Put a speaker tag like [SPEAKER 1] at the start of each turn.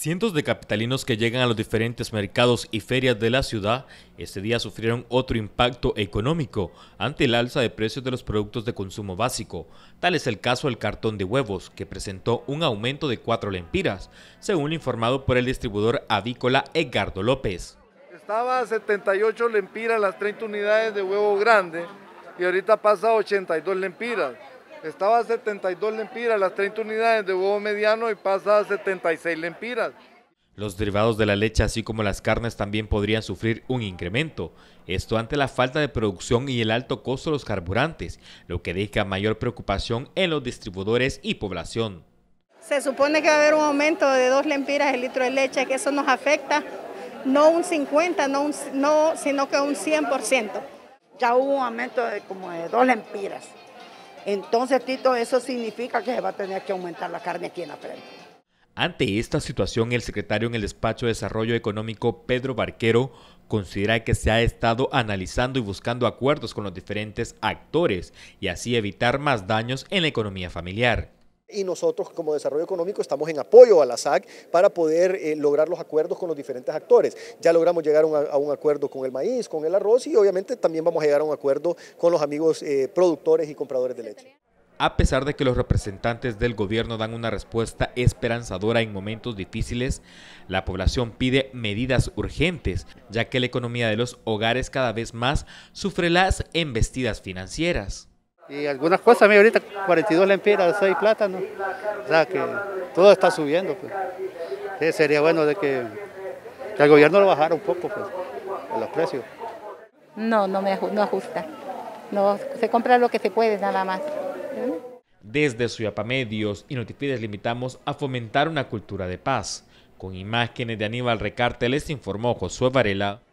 [SPEAKER 1] Cientos de capitalinos que llegan a los diferentes mercados y ferias de la ciudad este día sufrieron otro impacto económico ante el alza de precios de los productos de consumo básico. Tal es el caso del cartón de huevos, que presentó un aumento de 4 lempiras, según informado por el distribuidor avícola Edgardo López.
[SPEAKER 2] Estaba a 78 lempiras las 30 unidades de huevo grande y ahorita pasa a 82 lempiras. Estaba a 72 lempiras, las 30 unidades de huevo mediano y pasa a 76 lempiras.
[SPEAKER 1] Los derivados de la leche, así como las carnes, también podrían sufrir un incremento. Esto ante la falta de producción y el alto costo de los carburantes, lo que deja mayor preocupación en los distribuidores y población. Se supone que va a haber un aumento de 2 lempiras el litro de leche, que eso nos afecta, no un 50, no, sino que un 100%. Ya hubo un aumento de como de 2 lempiras. Entonces, Tito, eso significa que se va a tener que aumentar la carne aquí en la frente. Ante esta situación, el secretario en el despacho de Desarrollo Económico, Pedro Barquero, considera que se ha estado analizando y buscando acuerdos con los diferentes actores y así evitar más daños en la economía familiar.
[SPEAKER 3] Y nosotros como desarrollo económico estamos en apoyo a la SAC para poder eh, lograr los acuerdos con los diferentes actores. Ya logramos llegar a un acuerdo con el maíz, con el arroz y obviamente también vamos a llegar a un acuerdo con los amigos eh, productores y compradores de leche.
[SPEAKER 1] A pesar de que los representantes del gobierno dan una respuesta esperanzadora en momentos difíciles, la población pide medidas urgentes, ya que la economía de los hogares cada vez más sufre las embestidas financieras
[SPEAKER 3] y algunas cosas, ahorita 42 lempiras, 6 plátanos, o sea que todo está subiendo. Pues. sería bueno de que, el gobierno lo bajara un poco, pues, los precios.
[SPEAKER 2] No, no, me, ajusta, no, se compra lo que se puede nada más.
[SPEAKER 1] Desde Suyapa Medios y Notifides limitamos a fomentar una cultura de paz. Con imágenes de Aníbal Recarte les informó Josué Varela.